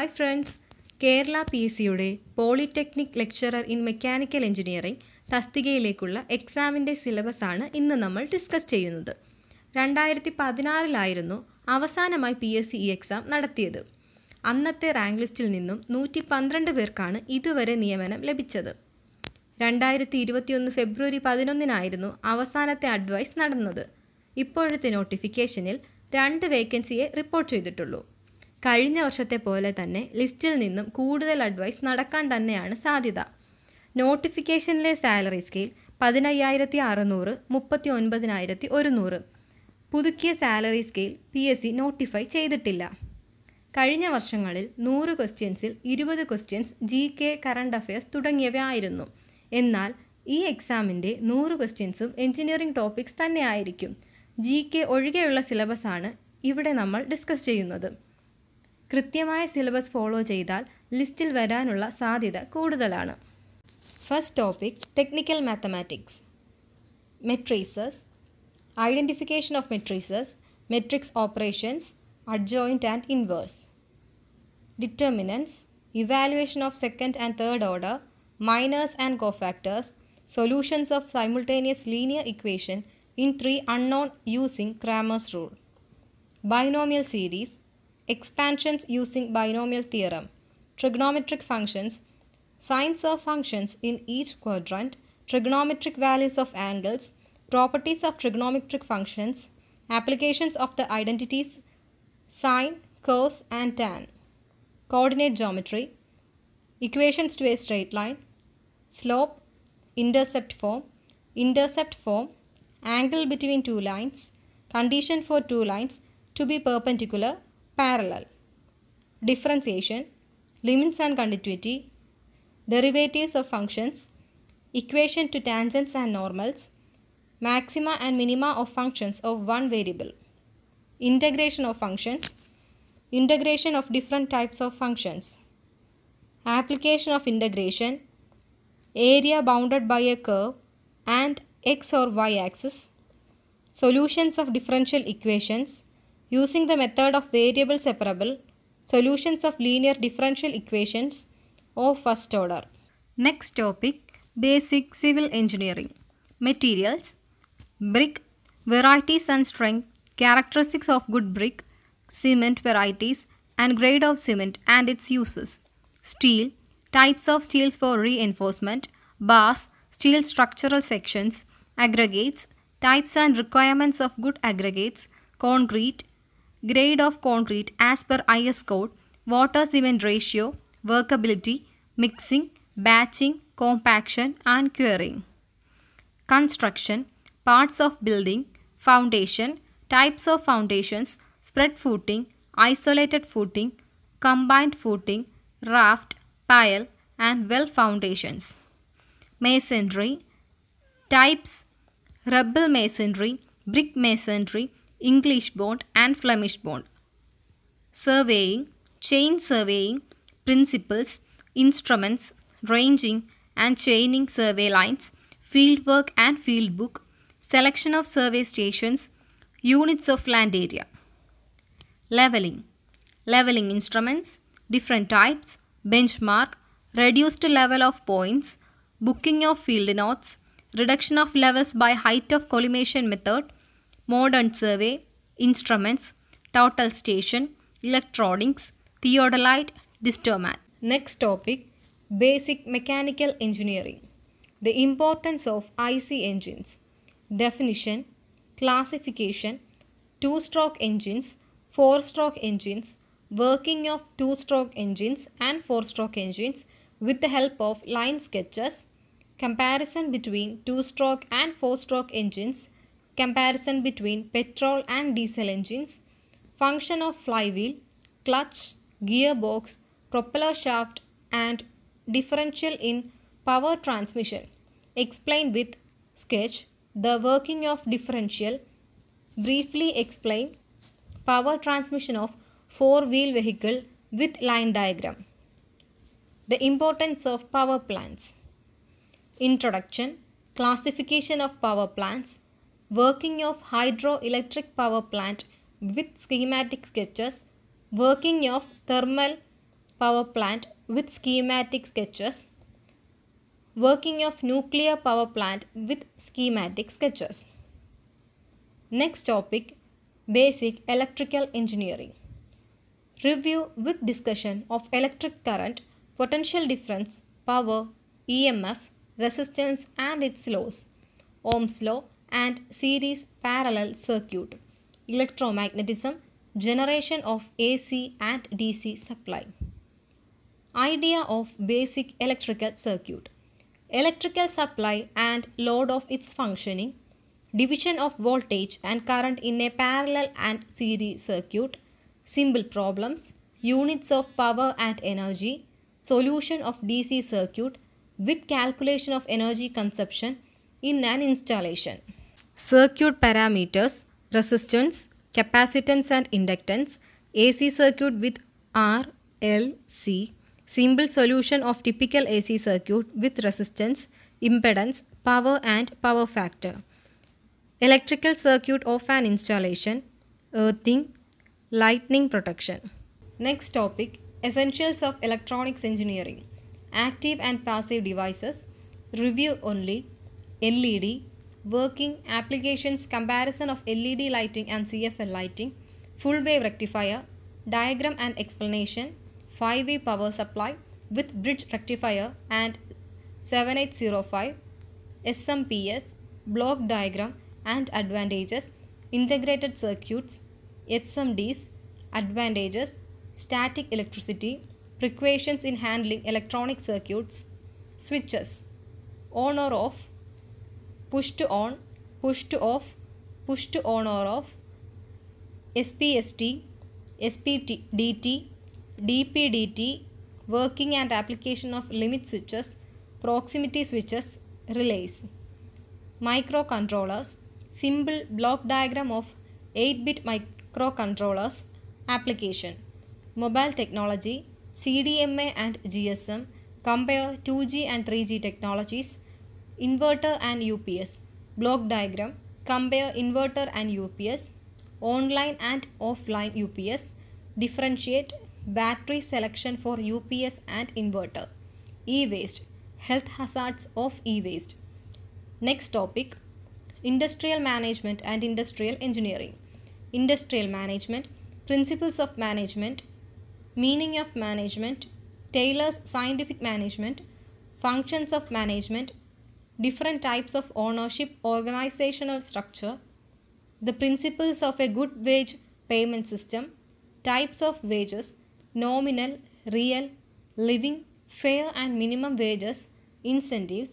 Hi friends Kerala P സിയുടെ polytechnic lecturer in mechanical engineering തസ്തികയിലേക്കുള്ള എക്സാമിൻ്റെ സിലബസാണ് ഇന്ന് നമ്മൾ ഡിസ്കസ് ചെയ്യുന്നത് രണ്ടായിരത്തി പതിനാറിലായിരുന്നു അവസാനമായി പി എസ് സി ഈ എക്സാം നടത്തിയത് അന്നത്തെ റാങ്ക് ലിസ്റ്റിൽ നിന്നും നൂറ്റി പന്ത്രണ്ട് പേർക്കാണ് ഇതുവരെ നിയമനം ലഭിച്ചത് രണ്ടായിരത്തി ഇരുപത്തിയൊന്ന് ഫെബ്രുവരി പതിനൊന്നിനായിരുന്നു അവസാനത്തെ അഡ്വൈസ് നടന്നത് ഇപ്പോഴത്തെ നോട്ടിഫിക്കേഷനിൽ രണ്ട് വേക്കൻസിയെ റിപ്പോർട്ട് ചെയ്തിട്ടുള്ളൂ കഴിഞ്ഞ വർഷത്തെ പോലെ തന്നെ ലിസ്റ്റിൽ നിന്നും കൂടുതൽ അഡ്വൈസ് നടക്കാൻ തന്നെയാണ് സാധ്യത നോട്ടിഫിക്കേഷനിലെ സാലറി സ്കെയിൽ പതിനയ്യായിരത്തി അറുന്നൂറ് മുപ്പത്തി ഒൻപതിനായിരത്തി ഒരുന്നൂറ് പുതുക്കിയ salary scale P S C notify ചെയ്തിട്ടില്ല കഴിഞ്ഞ വർഷങ്ങളിൽ നൂറ് ക്വസ്റ്റ്യൻസിൽ ഇരുപത് questions G K current affairs തുടങ്ങിയവയായിരുന്നു എന്നാൽ ഈ എക്സാമിൻ്റെ നൂറ് ക്വസ്റ്റ്യൻസും എഞ്ചിനീയറിംഗ് ടോപ്പിക്സ് തന്നെയായിരിക്കും ജി കെ ഒഴികെയുള്ള സിലബസാണ് ഇവിടെ നമ്മൾ ഡിസ്കസ് ചെയ്യുന്നത് കൃത്യമായ സിലബസ് ഫോളോ ചെയ്താൽ ലിസ്റ്റിൽ വരാനുള്ള സാധ്യത കൂടുതലാണ് first topic technical mathematics matrices identification of matrices matrix operations adjoint and inverse determinants evaluation of second and third order minors and cofactors solutions of simultaneous linear equation in three unknown using Cramer's rule binomial series expansions using binomial theorem, trigonometric functions, signs of functions in each quadrant, trigonometric values of angles, properties of trigonometric functions, applications of the identities sine, cos and tan, coordinate geometry, equations to a straight line, slope, intercept form, intercept form, angle between two lines, condition for two lines to be perpendicular parallel, differentiation, limits and continuity, derivatives of functions, equation to tangents and normals, maxima and minima of functions of one variable, integration of functions, integration of different types of functions, application of integration, area bounded by a curve and x or y axis, solutions of differential equations, Using the method of variable separable, solutions of linear differential equations of first order. Next topic, basic civil engineering. Materials, brick, varieties and strength, characteristics of good brick, cement varieties and grade of cement and its uses. Steel, types of steels for reinforcement, bars, steel structural sections, aggregates, types and requirements of good aggregates, concrete, grade of concrete as per IS code, water cement ratio, workability, mixing, batching, compaction and curing. Construction, parts of building, foundation, types of foundations, spread footing, isolated footing, combined footing, raft, pile and well foundations. Masonry, types, rubble masonry, brick masonry, English bond and Flemish bond. Surveying, chain surveying principles, instruments, ranging and chaining survey lines, fieldwork and field book, selection of survey stations, units of land area. Leveling, leveling instruments, different types, benchmark, reduced level of points, booking of field notes, reduction of levels by height of collimation method, modern survey, instruments, total station, electronics, theodolite, distomat. Next topic, basic mechanical engineering. The importance of IC engines. Definition, classification, two-stroke engines, four-stroke engines, working of two-stroke engines and four-stroke engines with the help of line sketches, comparison between two-stroke and four-stroke engines comparison between petrol and diesel engines, function of flywheel, clutch, gearbox, propeller shaft and differential in power transmission. Explain with sketch the working of differential. Briefly explain power transmission of four-wheel vehicle with line diagram. The importance of power plants. Introduction, classification of power plants, working of hydroelectric power plant with schematic sketches, working of thermal power plant with schematic sketches, working of nuclear power plant with schematic sketches. Next topic, basic electrical engineering. Review with discussion of electric current, potential difference, power, EMF, resistance and its laws. Ohm's law, and series parallel circuit, electromagnetism, generation of AC and DC supply. Idea of basic electrical circuit. Electrical supply and load of its functioning, division of voltage and current in a parallel and series circuit, simple problems, units of power and energy, solution of DC circuit with calculation of energy consumption in an installation circuit parameters, resistance, capacitance and inductance, AC circuit with R, L, C, simple solution of typical AC circuit with resistance, impedance, power and power factor, electrical circuit of an installation, earthing, lightning protection. Next topic, essentials of electronics engineering, active and passive devices, review only, LED, working, applications, comparison of LED lighting and CFL lighting, full wave rectifier, diagram and explanation, 5-way power supply with bridge rectifier and 7805, SMPS, block diagram and advantages, integrated circuits, EPSMDs, advantages, static electricity, precautions in handling electronic circuits, switches, on or off, pushed on, pushed off, pushed on or off, SPST, SPDT, DPDT, working and application of limit switches, proximity switches, relays. Microcontrollers, simple block diagram of 8-bit microcontrollers, application. Mobile technology, CDMA and GSM, compare 2G and 3G technologies, Inverter and UPS. Block diagram. Compare inverter and UPS. Online and offline UPS. Differentiate battery selection for UPS and inverter. E-waste. Health hazards of e-waste. Next topic. Industrial management and industrial engineering. Industrial management. Principles of management. Meaning of management. Taylor's scientific management. Functions of management different types of ownership organizational structure, the principles of a good wage payment system, types of wages, nominal, real, living, fair and minimum wages, incentives,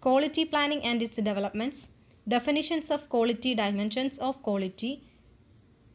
quality planning and its developments, definitions of quality, dimensions of quality,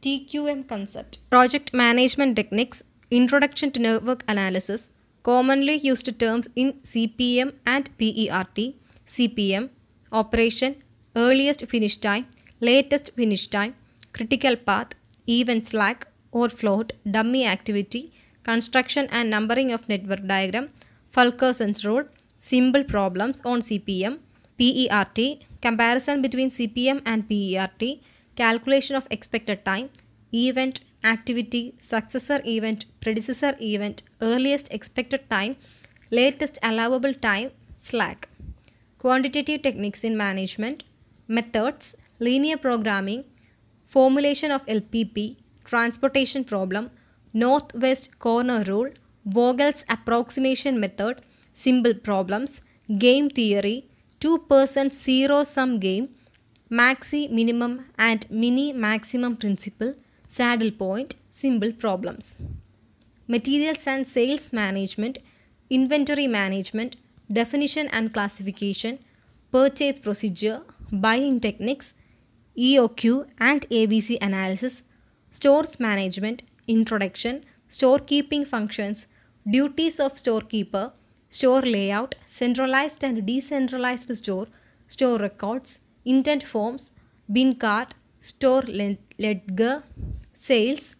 TQM concept, project management techniques, introduction to network analysis, commonly used terms in CPM and PERT, CPM, operation, earliest finish time, latest finish time, critical path, event slack or float, dummy activity, construction and numbering of network diagram, Fulkerson's rule, simple problems on CPM, PERT, comparison between CPM and PERT, calculation of expected time, event, activity, successor event, predecessor event, earliest expected time, latest allowable time, slack quantitative techniques in management, methods, linear programming, formulation of LPP, transportation problem, northwest corner rule, Vogel's approximation method, simple problems, game theory, two-person zero-sum game, maxi minimum and mini maximum principle, saddle point, simple problems. Materials and sales management, inventory management, definition and classification, purchase procedure, buying techniques, EOQ and ABC analysis, stores management, introduction, storekeeping functions, duties of storekeeper, store layout, centralized and decentralized store, store records, intent forms, bin card, store ledger, sales,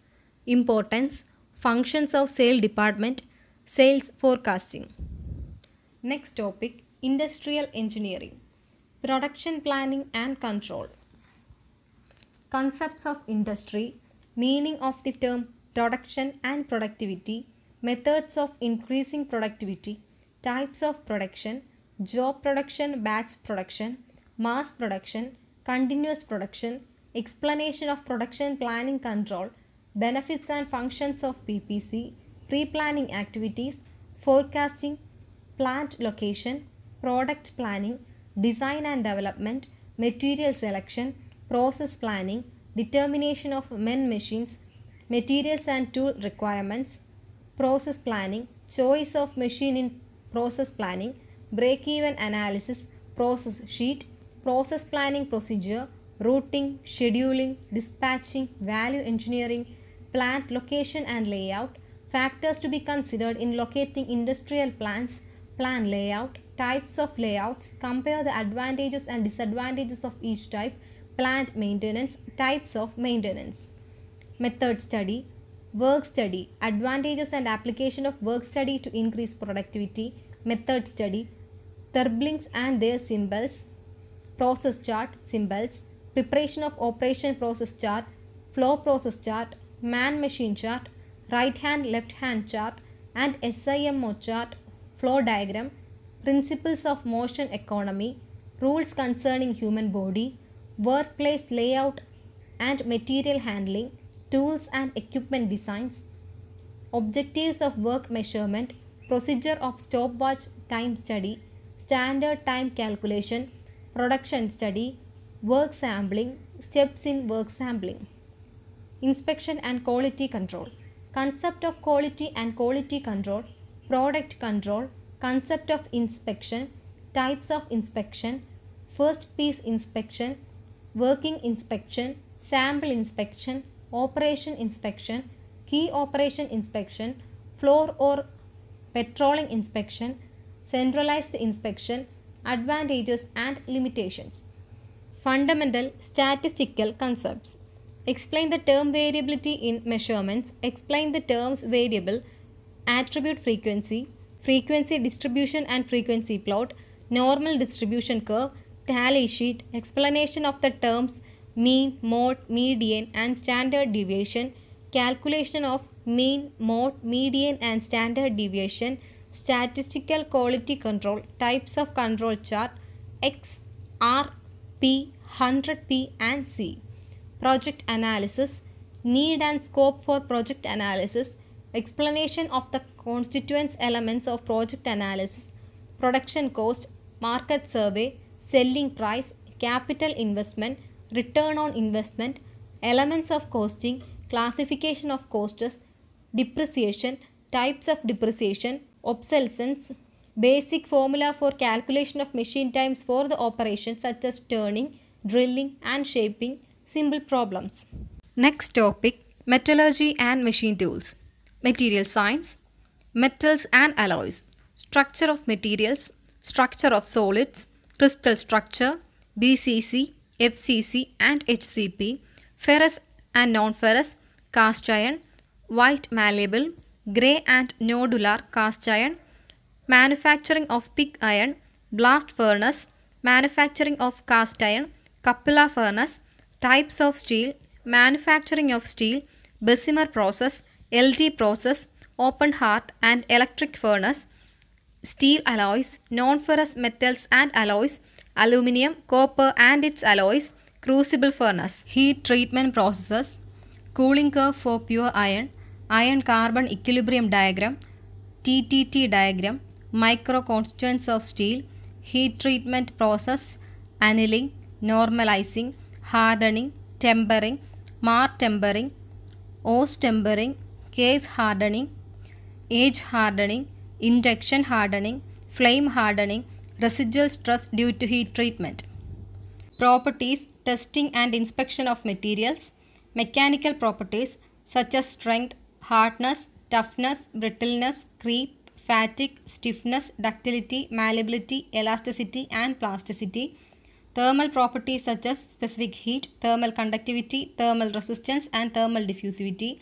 importance, functions of sale department, sales forecasting. Next topic Industrial Engineering Production Planning and Control. Concepts of industry, meaning of the term production and productivity, methods of increasing productivity, types of production, job production, batch production, mass production, continuous production, explanation of production planning control, benefits and functions of PPC, pre-planning activities, forecasting, plant location, product planning, design and development, material selection, process planning, determination of men machines, materials and tool requirements, process planning, choice of machine in process planning, break-even analysis, process sheet, process planning procedure, routing, scheduling, dispatching, value engineering, plant location and layout, factors to be considered in locating industrial plants, plan layout, types of layouts, compare the advantages and disadvantages of each type, plant maintenance, types of maintenance, method study, work study, advantages and application of work study to increase productivity, method study, Turblings and their symbols, process chart symbols, preparation of operation process chart, flow process chart, man machine chart, right hand left hand chart, and SIMO chart flow diagram, principles of motion economy, rules concerning human body, workplace layout and material handling, tools and equipment designs, objectives of work measurement, procedure of stopwatch time study, standard time calculation, production study, work sampling, steps in work sampling, inspection and quality control. Concept of quality and quality control product control, concept of inspection, types of inspection, first piece inspection, working inspection, sample inspection, operation inspection, key operation inspection, floor or patrolling inspection, centralized inspection, advantages and limitations. Fundamental statistical concepts. Explain the term variability in measurements. Explain the terms variable, attribute frequency, frequency distribution and frequency plot, normal distribution curve, tally sheet, explanation of the terms mean, mode, median and standard deviation, calculation of mean, mode, median and standard deviation, statistical quality control, types of control chart, X, R, P, 100P and C. Project analysis, need and scope for project analysis, explanation of the constituents elements of project analysis, production cost, market survey, selling price, capital investment, return on investment, elements of costing, classification of costs, depreciation, types of depreciation, obsolescence, basic formula for calculation of machine times for the operations such as turning, drilling and shaping, simple problems. Next topic, metallurgy and machine tools material science, metals and alloys, structure of materials, structure of solids, crystal structure, BCC, FCC and HCP, ferrous and non-ferrous, cast iron, white malleable, grey and nodular cast iron, manufacturing of pig iron, blast furnace, manufacturing of cast iron, Cupola furnace, types of steel, manufacturing of steel, Bessemer process, LD process, open heart and electric furnace, steel alloys, non-ferrous metals and alloys, aluminium, copper and its alloys, crucible furnace. Heat treatment processes, cooling curve for pure iron, iron carbon equilibrium diagram, TTT diagram, micro constituents of steel, heat treatment process, annealing, normalizing, hardening, tempering, mar tempering, os tempering, case hardening, age hardening, induction hardening, flame hardening, residual stress due to heat treatment. Properties, testing and inspection of materials, mechanical properties such as strength, hardness, toughness, brittleness, creep, fatigue, stiffness, ductility, malleability, elasticity and plasticity, thermal properties such as specific heat, thermal conductivity, thermal resistance and thermal diffusivity,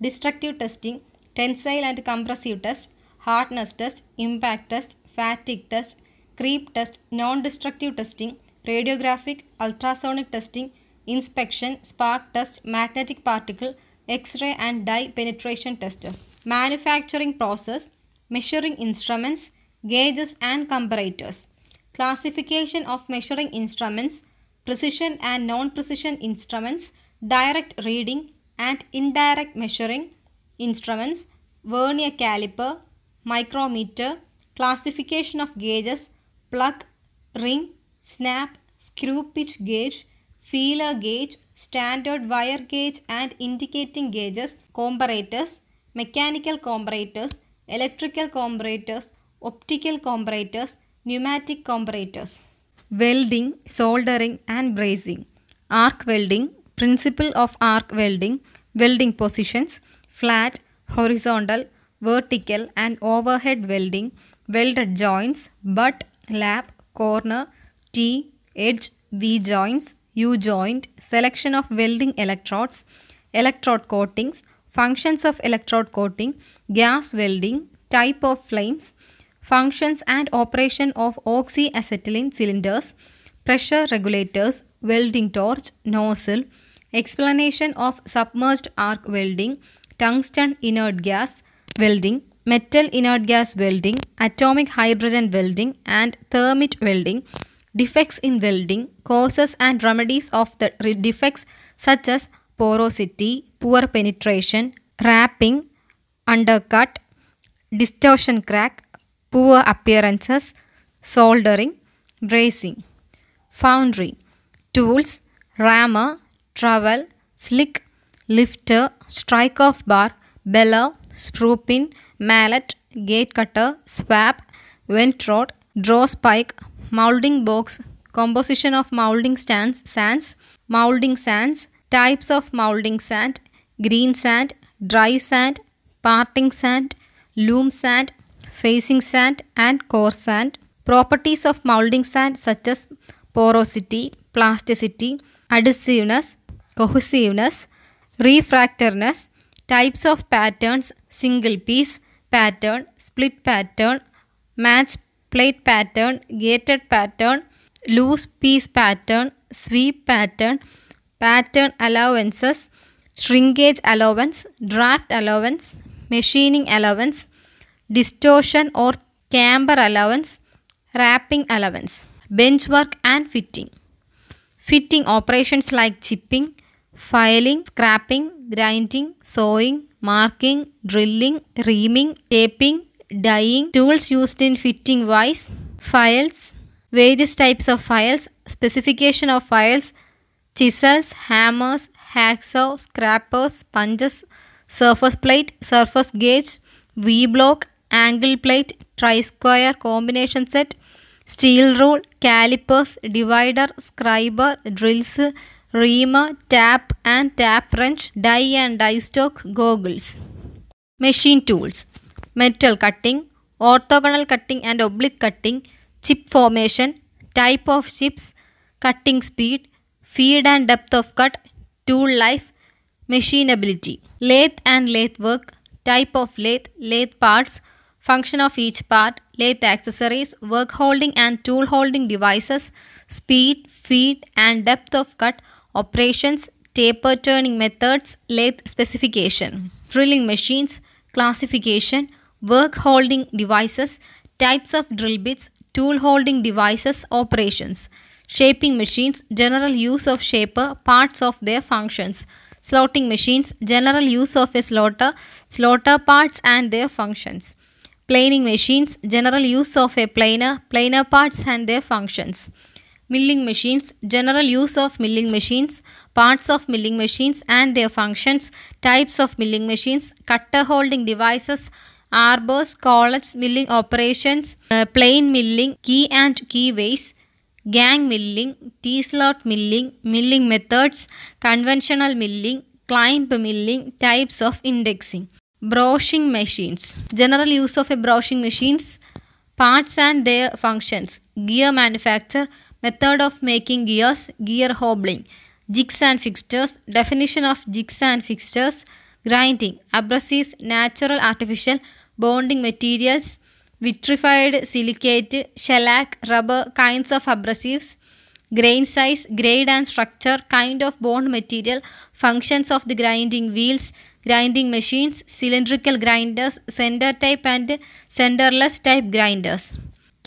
destructive testing, tensile and compressive test, hardness test, impact test, fatigue test, creep test, non-destructive testing, radiographic, ultrasonic testing, inspection, spark test, magnetic particle, X-ray and dye penetration testers. Manufacturing process, measuring instruments, gauges and comparators. Classification of measuring instruments, precision and non-precision instruments, direct reading, and indirect measuring instruments, vernier caliper, micrometer, classification of gauges, plug, ring, snap, screw pitch gauge, feeler gauge, standard wire gauge and indicating gauges, comparators, mechanical comparators, electrical comparators, optical comparators, pneumatic comparators. Welding, soldering and brazing. Arc welding, Principle of arc welding, welding positions, flat, horizontal, vertical and overhead welding, welded joints, butt, lap, corner, T, edge, V joints, U joint, selection of welding electrodes, electrode coatings, functions of electrode coating, gas welding, type of flames, functions and operation of oxyacetylene cylinders, pressure regulators, welding torch, nozzle, Explanation of submerged arc welding, tungsten inert gas welding, metal inert gas welding, atomic hydrogen welding and thermit welding, defects in welding, causes and remedies of the defects such as porosity, poor penetration, wrapping, undercut, distortion crack, poor appearances, soldering, bracing. Foundry, tools, rammer, Travel, Slick, Lifter, Strike Off Bar, bellow, Screw Pin, Mallet, Gate Cutter, Swap, Vent Rod, Draw Spike, Moulding Box, Composition of Moulding stands, Sands, Moulding Sands, Types of Moulding Sand, Green Sand, Dry Sand, Parting Sand, Loom Sand, Facing Sand and Core Sand. Properties of moulding sand such as porosity, plasticity, adhesiveness, cohesiveness, refractoriness, types of patterns, single piece pattern, split pattern, match plate pattern, gated pattern, loose piece pattern, sweep pattern, pattern allowances, shrinkage allowance, draft allowance, machining allowance, distortion or camber allowance, wrapping allowance, bench work and fitting. Fitting operations like chipping, filing, scrapping, grinding, sawing, marking, drilling, reaming, taping, dyeing, tools used in fitting wise, files, various types of files, specification of files, chisels, hammers, hacksaw, scrapers, punches, surface plate, surface gauge, V-block, angle plate, tri-square combination set, steel rule, calipers, divider, scriber, drills, reamer, tap and tap wrench, die and die stock, goggles. Machine tools. Metal cutting, orthogonal cutting and oblique cutting, chip formation, type of chips, cutting speed, feed and depth of cut, tool life, machinability. Lathe and lathe work, type of lathe, lathe parts, function of each part, lathe accessories, work holding and tool holding devices, speed, feed and depth of cut operations, taper turning methods, lathe specification, drilling machines, classification, work holding devices, types of drill bits, tool holding devices, operations, shaping machines, general use of shaper, parts of their functions, slotting machines, general use of a slotter, slotter parts and their functions, planing machines, general use of a planer, planer parts and their functions, milling machines, general use of milling machines, parts of milling machines and their functions, types of milling machines, cutter holding devices, arbors, collets, milling operations, uh, plain milling, key and key ways, gang milling, T-slot milling, milling methods, conventional milling, climb milling, types of indexing. Broching machines. General use of a broching machines, parts and their functions, gear manufacture, Method of making gears, gear hobbling, jigs and fixtures, definition of jigs and fixtures, grinding, abrasives, natural artificial, bonding materials, vitrified silicate, shellac, rubber, kinds of abrasives, grain size, grade and structure, kind of bond material, functions of the grinding wheels, grinding machines, cylindrical grinders, center type and centerless type grinders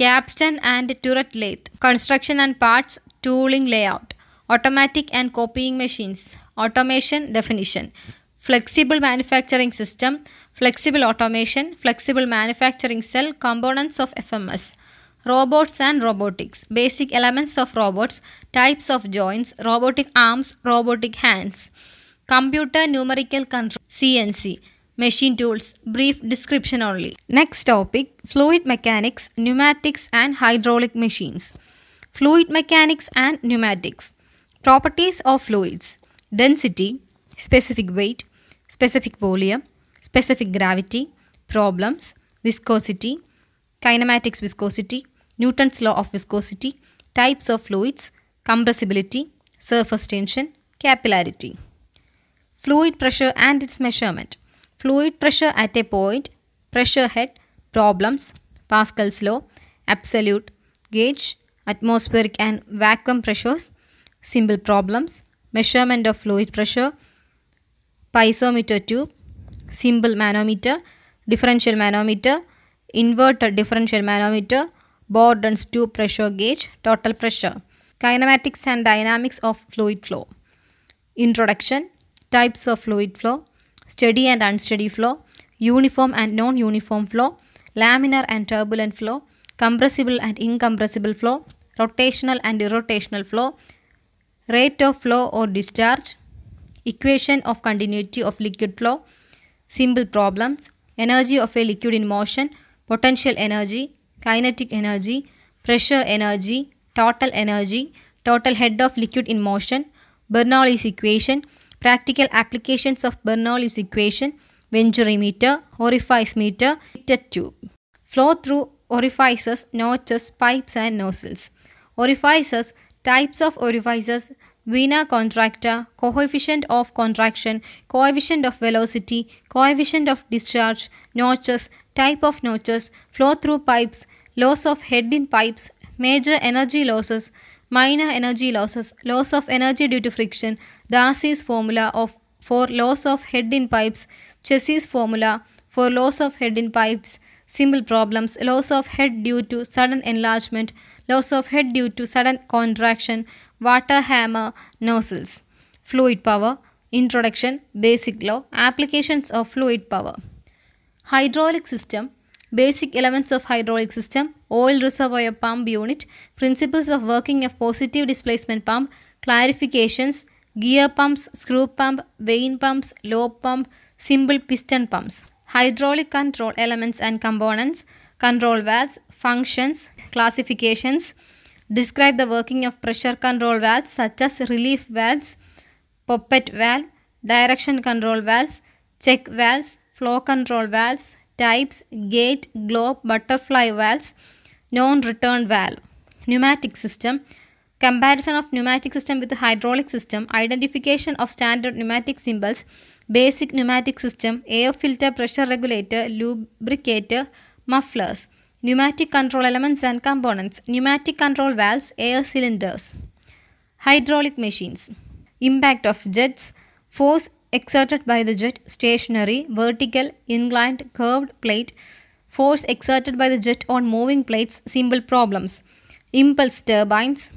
capstan and turret lathe, construction and parts, tooling layout, automatic and copying machines, automation definition, flexible manufacturing system, flexible automation, flexible manufacturing cell, components of FMS, robots and robotics, basic elements of robots, types of joints, robotic arms, robotic hands, computer numerical control, CNC machine tools, brief description only. Next topic, fluid mechanics, pneumatics and hydraulic machines. Fluid mechanics and pneumatics. Properties of fluids. Density, specific weight, specific volume, specific gravity, problems, viscosity, kinematics viscosity, Newton's law of viscosity, types of fluids, compressibility, surface tension, capillarity. Fluid pressure and its measurement fluid pressure at a point, pressure head, problems, Pascal's law, absolute, gauge, atmospheric and vacuum pressures, simple problems, measurement of fluid pressure, piezometer tube, simple manometer, differential manometer, inverted differential manometer, Borden's tube pressure gauge, total pressure, kinematics and dynamics of fluid flow. Introduction, types of fluid flow, steady and unsteady flow, uniform and non-uniform flow, laminar and turbulent flow, compressible and incompressible flow, rotational and irrotational flow, rate of flow or discharge, equation of continuity of liquid flow, simple problems, energy of a liquid in motion, potential energy, kinetic energy, pressure energy, total energy, total head of liquid in motion, Bernoulli's equation, Practical applications of Bernoulli's equation, venturimeter, orifice meter, fitted tube. Flow through orifices, notches, pipes and nozzles. Orifices, types of orifices, vena contracta, coefficient of contraction, coefficient of velocity, coefficient of discharge, notches, type of notches, flow through pipes, loss of head in pipes, major energy losses, minor energy losses, loss of energy due to friction, Darcy's formula of for loss of head in pipes, Chessy's formula for loss of head in pipes, simple problems, loss of head due to sudden enlargement, loss of head due to sudden contraction, water hammer, nozzles. Fluid power, introduction, basic law, applications of fluid power. Hydraulic system, basic elements of hydraulic system, oil reservoir pump unit, principles of working of positive displacement pump, clarifications, gear pumps, screw pump, vane pumps, low pump, simple piston pumps, hydraulic control elements and components, control valves, functions, classifications, describe the working of pressure control valves such as relief valves, poppet valve, direction control valves, check valves, flow control valves, types, gate, globe, butterfly valves, non-return valve, pneumatic system, comparison of pneumatic system with hydraulic system, identification of standard pneumatic symbols, basic pneumatic system, air filter pressure regulator, lubricator, mufflers, pneumatic control elements and components, pneumatic control valves, air cylinders, hydraulic machines, impact of jets, force exerted by the jet, stationary, vertical, inclined, curved plate, force exerted by the jet on moving plates, simple problems, impulse turbines,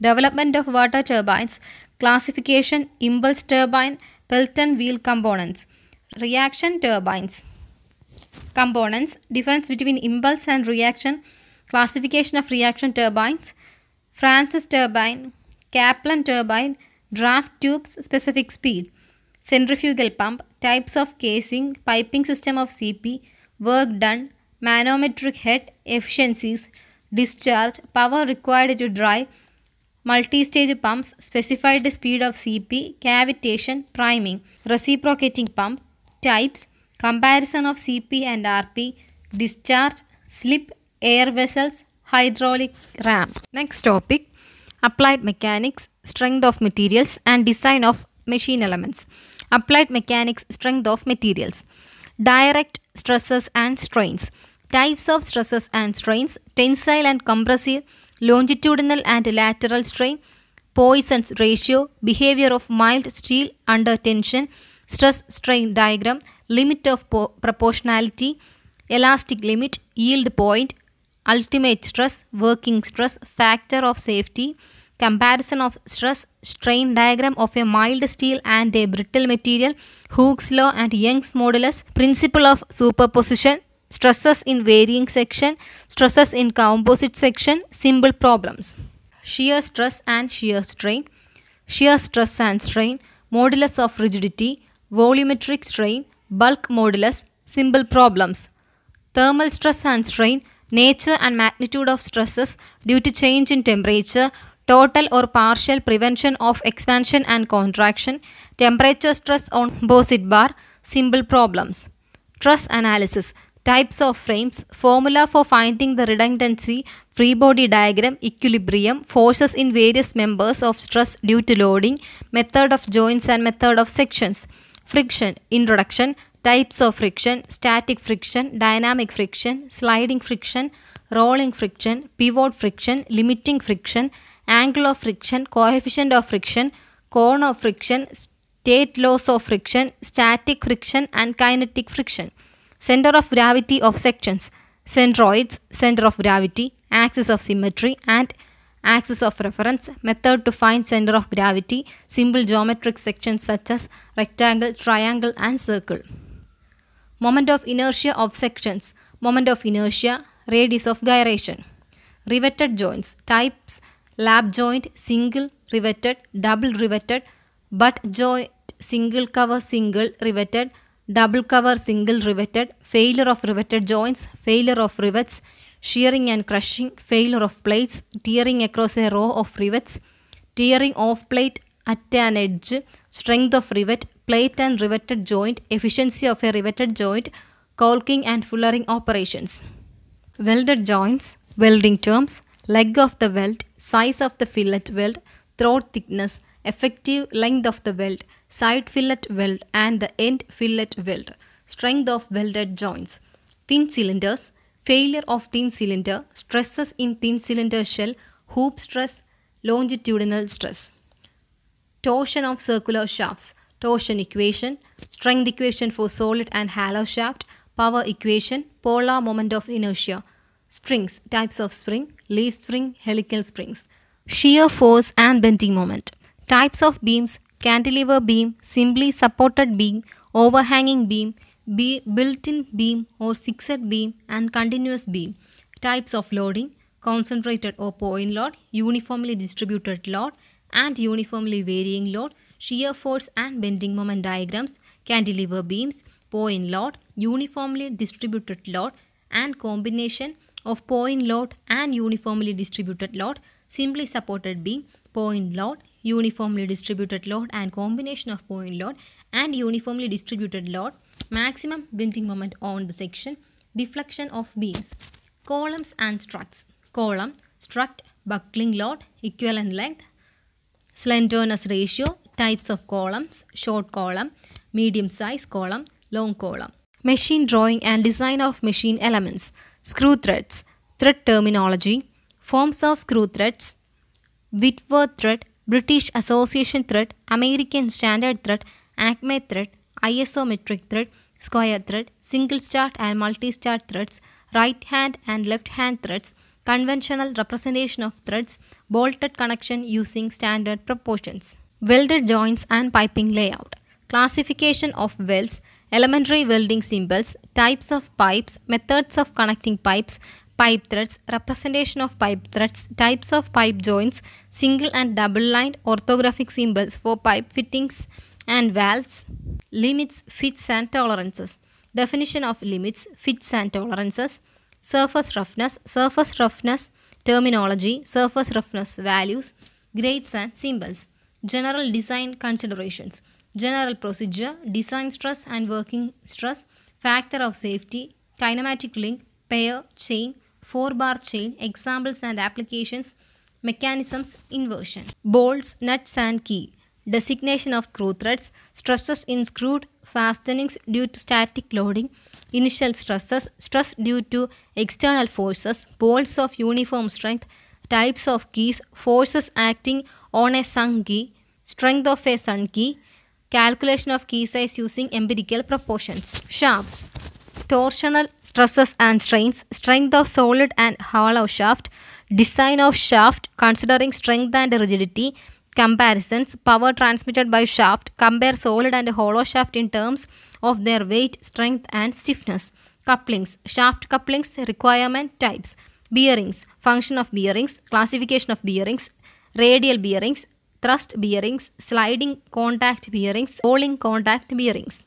development of water turbines, classification, impulse turbine, Pelton wheel components, reaction turbines. Components, difference between impulse and reaction, classification of reaction turbines, Francis turbine, Kaplan turbine, draft tubes, specific speed, centrifugal pump, types of casing, piping system of CP, work done, manometric head, efficiencies, discharge, power required to drive, Multi-stage pumps specified the speed of CP, cavitation, priming, reciprocating pump, types, comparison of CP and RP, discharge, slip, air vessels, hydraulic ramp. Next topic, applied mechanics, strength of materials and design of machine elements. Applied mechanics, strength of materials. Direct stresses and strains. Types of stresses and strains, tensile and compressive, longitudinal and lateral strain, Poisson's ratio, behavior of mild steel under tension, stress strain diagram, limit of proportionality, elastic limit, yield point, ultimate stress, working stress, factor of safety, comparison of stress, strain diagram of a mild steel and a brittle material, Hooke's law and Young's modulus, principle of superposition, stresses in varying section, stresses in composite section, simple problems. Shear stress and shear strain, shear stress and strain, modulus of rigidity, volumetric strain, bulk modulus, simple problems. Thermal stress and strain, nature and magnitude of stresses due to change in temperature, total or partial prevention of expansion and contraction, temperature stress on composite bar, simple problems. Stress analysis. Types of frames, formula for finding the redundancy, free body diagram, equilibrium, forces in various members of stress due to loading, method of joints and method of sections, friction, introduction, types of friction, static friction, dynamic friction, sliding friction, rolling friction, pivot friction, limiting friction, angle of friction, coefficient of friction, cone of friction, state loss of friction, static friction and kinetic friction center of gravity of sections, centroids, center of gravity, axis of symmetry and axis of reference, method to find center of gravity, simple geometric sections such as rectangle, triangle and circle. Moment of inertia of sections, moment of inertia, radius of gyration. Riveted joints, types, lap joint, single, riveted, double riveted, butt joint, single cover, single, riveted, double cover single riveted, failure of riveted joints, failure of rivets, shearing and crushing, failure of plates, tearing across a row of rivets, tearing off plate at an edge, strength of rivet, plate and riveted joint, efficiency of a riveted joint, caulking and fullering operations. Welded joints, welding terms, leg of the weld, size of the fillet weld, throat thickness, effective length of the weld, side fillet weld and the end fillet weld, strength of welded joints, thin cylinders, failure of thin cylinder, stresses in thin cylinder shell, hoop stress, longitudinal stress, torsion of circular shafts, torsion equation, strength equation for solid and hollow shaft, power equation, polar moment of inertia, springs, types of spring, leaf spring, helical springs, shear force and bending moment, types of beams, cantilever beam, simply supported beam, overhanging beam, be built-in beam or fixed beam and continuous beam. Types of loading, concentrated or point load, uniformly distributed load and uniformly varying load, shear force and bending moment diagrams, cantilever beams, point load, uniformly distributed load and combination of point load and uniformly distributed load, simply supported beam, point load, uniformly distributed load and combination of point load and uniformly distributed load, maximum bending moment on the section, deflection of beams, columns and struts, column, strut, buckling load, equivalent length, slenderness ratio, types of columns, short column, medium size column, long column. Machine drawing and design of machine elements, screw threads, thread terminology, forms of screw threads, Whitworth thread, British Association Thread, American Standard Thread, ACME Thread, Isometric Thread, Square Thread, Single Start and Multi Start Threads, Right Hand and Left Hand Threads, Conventional Representation of Threads, Bolted Connection using Standard Proportions, Welded Joints and Piping Layout, Classification of Welds, Elementary Welding Symbols, Types of Pipes, Methods of Connecting Pipes, pipe threads, representation of pipe threads, types of pipe joints, single and double-lined orthographic symbols for pipe fittings and valves, limits, fits and tolerances, definition of limits, fits and tolerances, surface roughness, surface roughness terminology, surface roughness values, grades and symbols, general design considerations, general procedure, design stress and working stress, factor of safety, kinematic link, pair, chain, four-bar chain, examples and applications, mechanisms, inversion. Bolts, nuts and key. Designation of screw threads, stresses in screwed fastenings due to static loading, initial stresses, stress due to external forces, bolts of uniform strength, types of keys, forces acting on a sunk key, strength of a sunk key, calculation of key size using empirical proportions. Shafts torsional stresses and strains, strength of solid and hollow shaft, design of shaft considering strength and rigidity, comparisons, power transmitted by shaft, compare solid and hollow shaft in terms of their weight, strength and stiffness, couplings, shaft couplings, requirement types, bearings, function of bearings, classification of bearings, radial bearings, thrust bearings, sliding contact bearings, rolling contact bearings.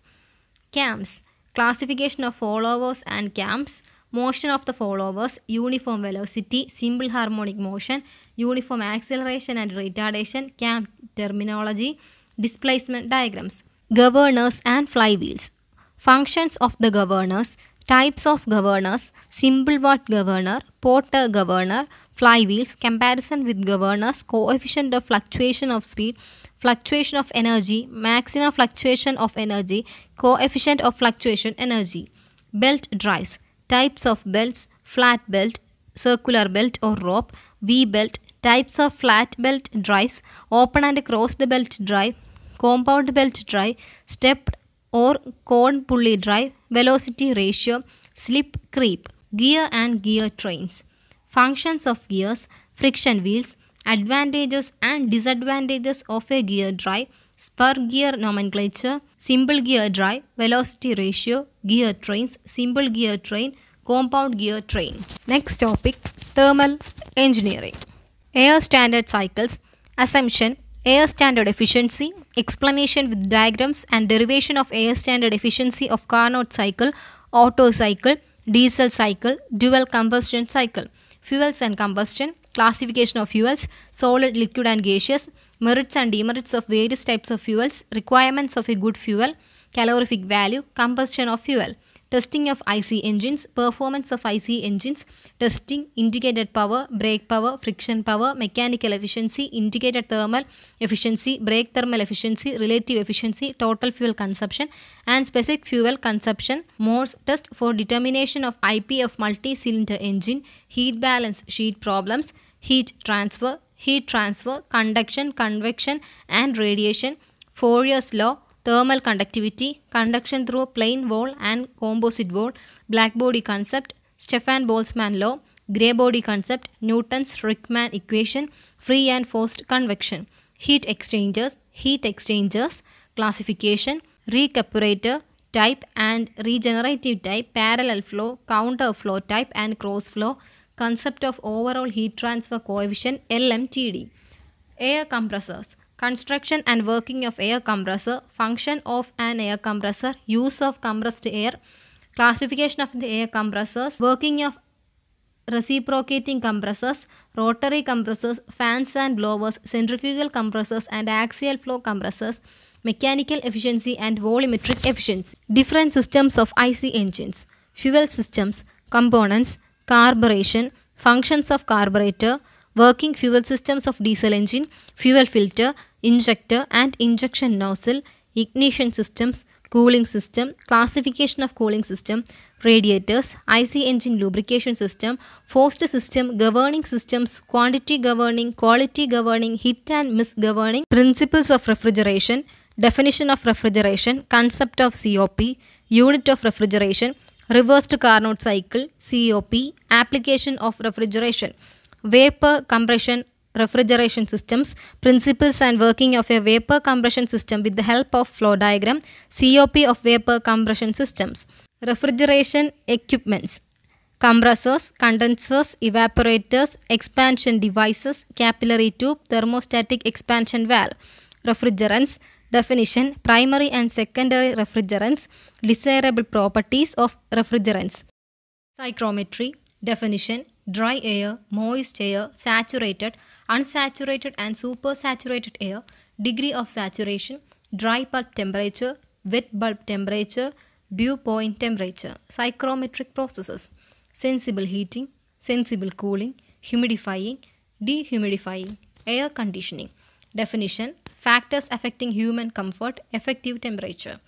Cams classification of followers and camps, motion of the followers, uniform velocity, simple harmonic motion, uniform acceleration and retardation, camp terminology, displacement diagrams, governors and flywheels, functions of the governors, types of governors, simple watt governor, Porter governor, flywheels, comparison with governors, coefficient of fluctuation of speed, fluctuation of energy, maximum fluctuation of energy, coefficient of fluctuation energy. Belt drives, types of belts, flat belt, circular belt or rope, V-belt, types of flat belt drives, open and cross the belt drive, compound belt drive, stepped or cone pulley drive, velocity ratio, slip creep, gear and gear trains. Functions of gears, friction wheels, Advantages and disadvantages of a gear drive, spur gear nomenclature, simple gear drive, velocity ratio, gear trains, simple gear train, compound gear train. Next topic, thermal engineering. Air standard cycles, assumption, air standard efficiency, explanation with diagrams and derivation of air standard efficiency of Carnot cycle, Otto cycle, diesel cycle, dual combustion cycle, fuels and combustion, classification of fuels, solid, liquid and gaseous, merits and demerits of various types of fuels, requirements of a good fuel, calorific value, combustion of fuel, testing of IC engines, performance of IC engines, testing, indicated power, brake power, friction power, mechanical efficiency, indicated thermal efficiency, brake thermal efficiency, relative efficiency, total fuel consumption and specific fuel consumption, Morse test for determination of IP of multi-cylinder engine, heat balance sheet problems, heat transfer, heat transfer, conduction, convection and radiation, Fourier's law, thermal conductivity, conduction through plane wall and composite wall, black body concept, Stefan Boltzmann law, grey body concept, Newton's Rickman equation, free and forced convection, heat exchangers, heat exchangers, classification, recuperator, type and regenerative type, parallel flow, counter flow type and cross flow, concept of overall heat transfer coefficient LMTD. Air compressors construction and working of air compressor, function of an air compressor, use of compressed air, classification of the air compressors, working of reciprocating compressors, rotary compressors, fans and blowers, centrifugal compressors and axial flow compressors, mechanical efficiency and volumetric efficiency. Different systems of IC engines, fuel systems, components, carburation, functions of carburetor, working fuel systems of diesel engine, fuel filter, injector and injection nozzle, ignition systems, cooling system, classification of cooling system, radiators, IC engine lubrication system, forced system, governing systems, quantity governing, quality governing, hit and miss governing, principles of refrigeration, definition of refrigeration, concept of COP, unit of refrigeration, reversed Carnot cycle, COP, application of refrigeration, vapor compression refrigeration systems, principles and working of a vapor compression system with the help of flow diagram, COP of vapor compression systems, refrigeration equipments, compressors, condensers, evaporators, expansion devices, capillary tube, thermostatic expansion valve, refrigerants, Definition Primary and secondary refrigerants, desirable properties of refrigerants. Psychrometry Definition Dry air, moist air, saturated, unsaturated and supersaturated air, degree of saturation, dry bulb temperature, wet bulb temperature, dew point temperature, psychrometric processes, sensible heating, sensible cooling, humidifying, dehumidifying, air conditioning. Definition factors affecting human comfort, effective temperature,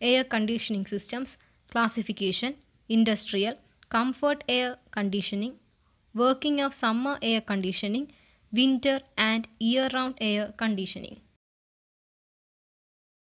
air conditioning systems, classification, industrial, comfort air conditioning, working of summer air conditioning, winter and year-round air conditioning.